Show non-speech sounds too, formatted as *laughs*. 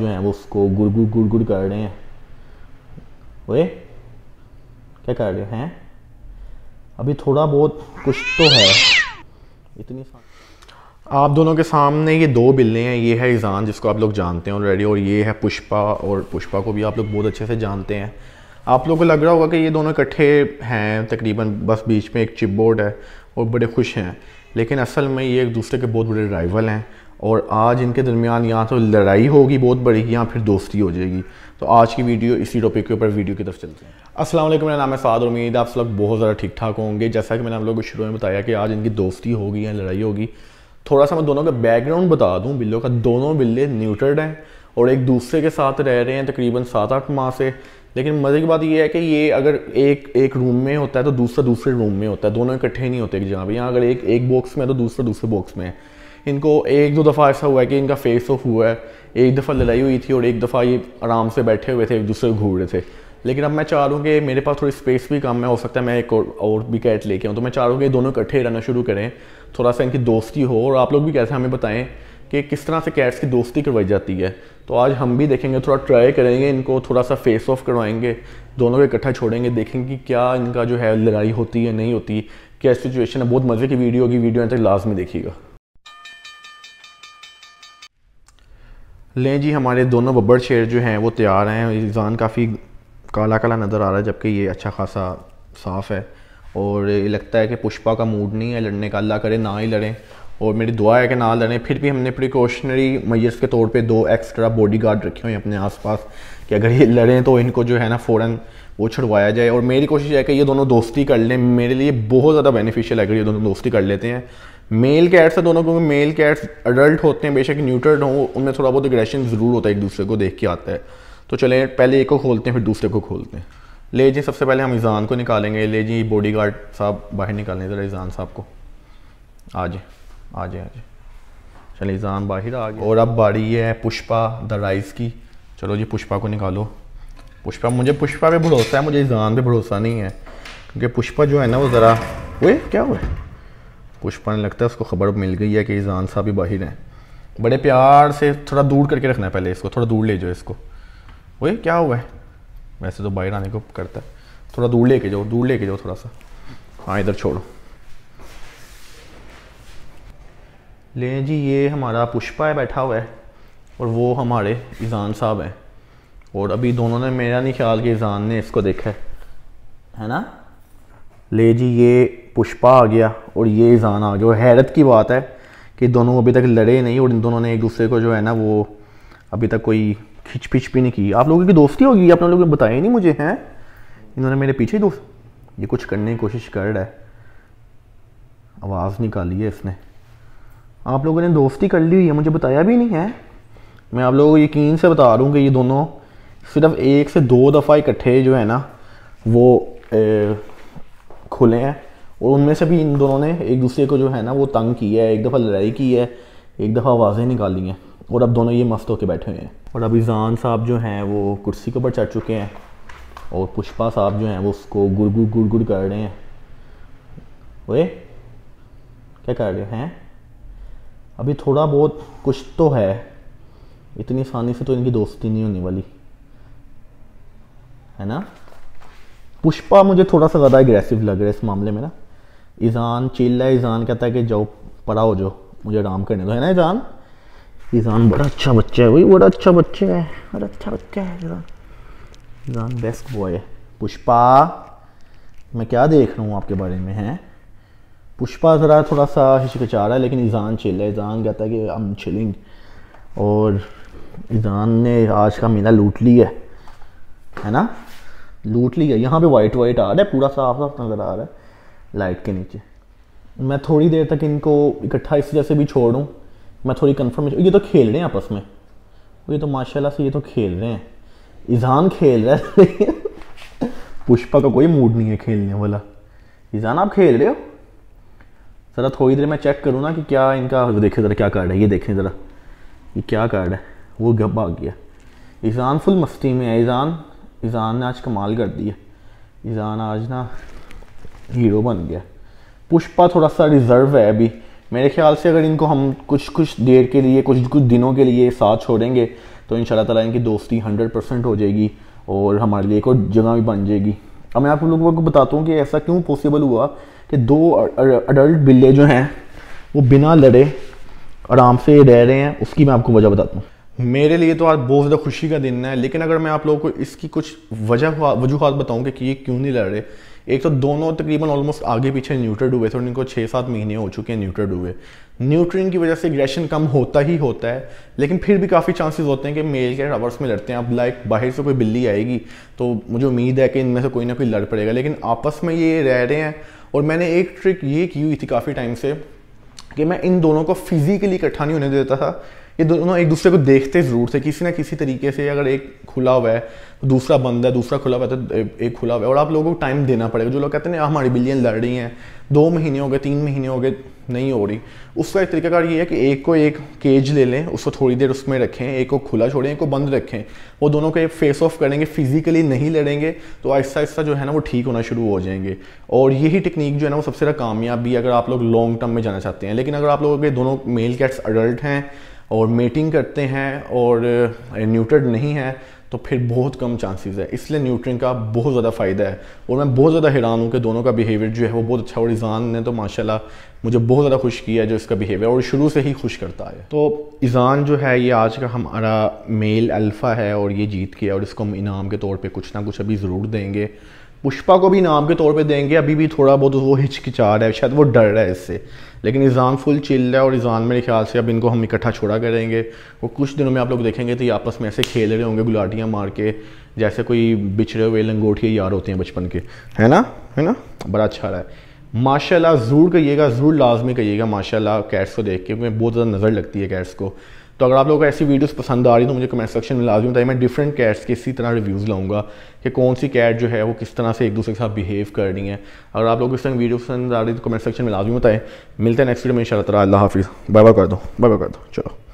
जो है वो उसको गुड़ गुड़ गुड़ गुड़ कर रहे हैं ओए क्या कर रहे हैं अभी थोड़ा बहुत कुछ तो है इतनी आप दोनों के सामने ये दो बिल्ले हैं ये है ईजान जिसको आप लोग जानते हैं ऑलरेडी और ये है पुष्पा और पुष्पा को भी आप लोग बहुत अच्छे से जानते हैं आप लोगों को लग रहा होगा कि ये दोनों इकट्ठे हैं तकरीबन बस बीच में एक चिपबोर्ड है और बड़े खुश हैं लेकिन असल में ये एक दूसरे के बहुत बड़े ड्राइवल हैं और आज इनके दरमियान यहाँ तो लड़ाई होगी बहुत बड़ी या फिर दोस्ती हो जाएगी तो आज की वीडियो इसी टॉपिक के ऊपर वीडियो की तरफ चलते हैं अस्सलाम वालेकुम मेरा नाम है साद उम्मीद आप सब बहुत ज़्यादा ठीक ठाक होंगे जैसा कि मैंने आप लोगों को शुरू में बताया कि आज इनकी दोस्ती होगी या लड़ाई होगी थोड़ा सा मैं दोनों का बैकग्राउंड बता दूँ बिल्लों का दोनों बिल्ले न्यूट्रेड हैं और एक दूसरे के साथ रह रहे हैं तकरीबन सात आठ माह से लेकिन मज़े की बात यह है कि ये अगर एक एक रूम में होता है तो दूसरा दूसरे रूम में होता है दोनों इकट्ठे नहीं होते जहाँ जगह पर यहाँ अगर एक एक बॉक्स में है तो दूसरा दूसरे बॉक्स में है इनको एक दो दफ़ा ऐसा हुआ है कि इनका फेस ऑफ तो हुआ है एक दफ़ा लड़ाई हुई थी और एक दफ़ा ये आराम से बैठे हुए थे एक दूसरे को घूर रहे थे लेकिन अब मैं चाह रहा हूँ कि मेरे पास थोड़ी स्पेस भी कम है हो सकता है मैं एक और, और भी कैट लेके आऊँ तो मैं चाह रहा हूँ कि दोनों इकट्ठे रहना शुरू करें थोड़ा सा इनकी दोस्ती हो और आप लोग भी कैसे हमें बताएं कि किस तरह से कैट्स की दोस्ती करवाई जाती है तो आज हम भी देखेंगे थोड़ा ट्राई करेंगे इनको थोड़ा सा फेस ऑफ करवाएंगे दोनों को इकट्ठा छोड़ेंगे देखेंगे कि क्या इनका जो है लड़ाई होती है नहीं होती क्या सिचुएशन है बहुत मज़े की वीडियो होगी वीडियो तक लाजमी देखिएगा लें जी हमारे दोनों बब्बर शेर जो हैं वो तैयार हैं इल्ज़ान काफ़ी काला काला नज़र आ रहा है जबकि ये अच्छा खासा साफ़ है और ये लगता है कि पुष्पा का मूड नहीं है लड़ने का अल्लाह करे ना ही लड़ें और मेरी दुआ है कि ना लड़ें फिर भी हमने प्रिकॉशनरी मैयर्स के तौर पे दो एक्स्ट्रा बॉडी गार्ड रखे हुए हैं अपने आसपास कि अगर ये लड़ें तो इनको जो है ना फ़ौर वो छुड़वाया जाए और मेरी कोशिश है कि ये दोनों दोस्ती कर लें मेरे लिए बहुत ज़्यादा बेनिफिशियल है अगर ये दोनों दोस्ती कर लेते हैं मेल कैट्स है दोनों क्योंकि मेल कैट्स अडल्ट होते हैं बेशक न्यूट्रल हों उनमें थोड़ा बहुत एग्रेशन ज़रूर होता है एक दूसरे को देख के आता है तो चलें पहले एक को खोलते हैं फिर दूसरे को खोलते हैं ले जी सबसे पहले हम ईज़ान को निकालेंगे ले जी बॉडी गार्ड साहब बाहर निकालें ज़रा ईज़ान साहब को आ जाए आ जाए आ जाए चले ईज़ान बाहर आ गए और अब बारी है पुष्पा द राइस की चलो जी पुष्पा को निकालो पुष्पा मुझे पुष्पा पे भरोसा है मुझे ईज़ान पे भरोसा नहीं है क्योंकि पुष्पा जो है ना वो ज़रा वो क्या हुआ पुष्पा ने लगता है उसको खबर मिल गई है कि ईजान साहब भी बाहर हैं बड़े प्यार से थोड़ा दूर करके रखना है पहले इसको थोड़ा दूर ले जाओ इसको वही क्या हुआ है वैसे तो बाहर आने को करता है थोड़ा दूर लेके जाओ दूर लेके जाओ थोड़ा सा हाँ इधर छोड़ो लें जी ये हमारा पुष्पा है बैठा हुआ है और वो हमारे ईजान साहब हैं और अभी दोनों ने मेरा नहीं ख्याल कि ईजान ने इसको देखा है है ना ले जी ये पुष्पा आ गया और ये जाना आ गया और हैरत की बात है कि दोनों अभी तक लड़े नहीं और इन दोनों ने एक दूसरे को जो है ना वो अभी तक कोई खिच पिच भी नहीं की आप लोगों की दोस्ती होगी आप लोगों ने बताया नहीं मुझे हैं इन्होंने मेरे पीछे दोस्त ये कुछ करने की कोशिश कर रहा है आवाज़ निकाली है इसने आप लोगों ने दोस्ती कर ली हुई है मुझे बताया भी नहीं है मैं आप लोगों को यकीन से बता रहा हूँ कि ये दोनों सिर्फ एक से दो दफ़ा इकट्ठे जो है ना वो ए, खुले हैं और उनमें से भी इन दोनों ने एक दूसरे को जो है ना वो तंग किया है एक दफ़ा लड़ाई की है एक दफ़ा आवाज़ें निकाली हैं और अब दोनों ये मस्त होकर बैठे हुए हैं और अभी जान साहब जो हैं वो कुर्सी के ऊपर चढ़ चुके हैं और पुष्पा साहब जो हैं वो उसको गुड़ गुड़ गुड़ गुड़ कर रहे हैं वे क्या कर रहे हैं अभी थोड़ा बहुत कुछ तो है इतनी आसानी से तो इनकी दोस्ती नहीं होने वाली है ना पुष्पा मुझे थोड़ा सा ज़्यादा एग्रेसिव लग रहा है इस मामले में ना ईजान चिल्ला है ईजान कहता है कि जाओ पढ़ाओ जो मुझे आराम करने दो है ना ईजान ईजान बड़ा अच्छा बच्चा है वही बड़ा अच्छा बच्चा है बड़ा अच्छा बच्चा है ईजान ईजान बेस्ट बॉय है पुष्पा मैं क्या देख रहा हूँ आपके बारे में है पुष्पा ज़रा थोड़ा सा हिचकिचा रहा है लेकिन ईजान चिल्ला है ईजान कहता है कि एम चिलिंग और ईजान ने आज का मीना लूट ली है है ना लूट ली यहाँ पे वाइट वाइट आ रहा है पूरा साफ साफ नज़र आ रहा है लाइट के नीचे मैं थोड़ी देर तक इनको इकट्ठा इस वजह से भी छोड़ूँ मैं थोड़ी कन्फर्मेशन ये तो खेल रहे हैं आपस में ये तो माशाल्लाह से ये तो खेल रहे हैं ईजान खेल रहा है *laughs* पुष्पा का कोई मूड नहीं है खेलने वाला ईजान आप खेल रहे हो ज़रा थोड़ी देर मैं चेक करूँ ना कि क्या इनका देखें ज़रा क्या कार्ड है ये देखें ज़रा ये क्या कार्ड है वो गप आ गया ईजान फुल मस्ती में है ईजान ईज़ान ने आज कमाल कर दी है ईज़ान आज ना हीरो बन गया पुष्पा थोड़ा सा रिज़र्व है अभी मेरे ख्याल से अगर इनको हम कुछ कुछ देर के लिए कुछ कुछ दिनों के लिए साथ छोड़ेंगे तो इन ताला इनकी दोस्ती हंड्रेड परसेंट हो जाएगी और हमारे लिए एक और जगह भी बन जाएगी अब मैं आप लोगों को बताता हूँ कि ऐसा क्यों पॉसिबल हुआ कि दो अडल्ट बिल्ले जो हैं वो बिना लड़े आराम से रह रहे हैं उसकी मैं आपको वजह बताता हूँ मेरे लिए तो आज बहुत ज़्यादा खुशी का दिन है लेकिन अगर मैं आप लोगों को इसकी कुछ वजह वजूहत बताऊँ कि ये क्यों नहीं लड़ रहे एक तो दोनों तकरीबन ऑलमोस्ट आगे पीछे न्यूट्रेड हुए थे और इनको छः सात महीने हो चुके हैं न्यूट्रेड हुए न्यूट्रिन की वजह से एग्रेशन कम होता ही होता है लेकिन फिर भी काफ़ी चांसेस होते हैं कि मेल के रबर्स में लड़ते हैं अब लाइक बाहर से कोई बिल्ली आएगी तो मुझे उम्मीद है कि इनमें से कोई ना कोई लड़ पड़ेगा लेकिन आपस में ये रह रहे हैं और मैंने एक ट्रिक ये की हुई थी काफ़ी टाइम से कि मैं इन दोनों को फिजिकली इकट्ठा नहीं होने देता था ये दोनों एक दूसरे को देखते ज़रूर थे किसी ना किसी तरीके से अगर एक खुला हुआ है दूसरा बंद है दूसरा खुला हुआ है तो एक खुला हुआ है और आप लोगों को टाइम देना पड़ेगा जो लोग कहते हैं हमारी बिलियन लड़ रही हैं दो महीने हो गए तीन महीने हो गए नहीं हो रही उसका एक तरीकाकार ये है कि एक को एक केज ले लें उसको थोड़ी देर उसमें रखें एक को खुला छोड़ें एक को बंद रखें वो दोनों को फेस ऑफ करेंगे फिजिकली नहीं लड़ेंगे तो आहिस्ता आहिस्ता जो है ना वो ठीक होना शुरू हो जाएंगे और यही टेक्निक जो है ना वो सबसे ज़्यादा कामयाबी अगर आप लोग लॉन्ग टर्म में जाना चाहते हैं लेकिन अगर आप लोगों के दोनों मेल कैट्स अडल्ट हैं और मेटिंग करते हैं और न्यूट्रड नहीं है तो फिर बहुत कम चांसेस है इसलिए न्यूट्रिंग का बहुत ज़्यादा फ़ायदा है और मैं बहुत ज़्यादा हैरान हूँ कि दोनों का बिहेवियर जो है वो बहुत अच्छा और ईज़ान ने तो माशाल्लाह मुझे बहुत ज़्यादा खुश किया है जो इसका बिहेवियर और शुरू से ही खुश करता है तो ईज़ान जो है ये आज का हमारा मेल अल्फ़ा है और ये जीत गया और इसको हम इनाम के तौर पर कुछ ना कुछ अभी ज़रूर देंगे पुष्पा को भी नाम के तौर पे देंगे अभी भी थोड़ा बहुत वो हिचकिचा रहा है शायद वो डर रहा है इससे लेकिन इज़ान फुल चिल रहा है और इज़ान मेरे ख्याल से अब इनको हम इकट्ठा छोड़ा करेंगे वो कुछ दिनों में आप लोग देखेंगे तो ये आपस में ऐसे खेल रहे होंगे गुलाटियाँ मार के जैसे कोई बिछड़े हुए लंगोटिए यार होते हैं बचपन के है ना है ना बड़ा अच्छा रहा है माशाला ज़रूर कहिएगा ज़रूर लाजमी कहिएगा माशाला कैट्स को देख के बहुत ज़्यादा नज़र लगती है कैट्स को तो अगर आप लोगों को ऐसी वीडियोस पसंद आ रही तो मुझे कमेंट सेक्शन में लाजमी बताइए मैं डिफरेंट कैट्स के इसी तरह रिव्यूज़ लाऊंगा कि कौन सी कैट जो है वो किस तरह से एक दूसरे के साथ बिहेव करनी है अगर आप लोग इस तरह वीडियो पसंद आ रही तो कमेंट सेक्शन में लाजमी बताएं मिलते हैं नेक्स्ट वीडियो में इन शाला हाफिज़ बाय बाय कर दो बाय बाय कर दो चलो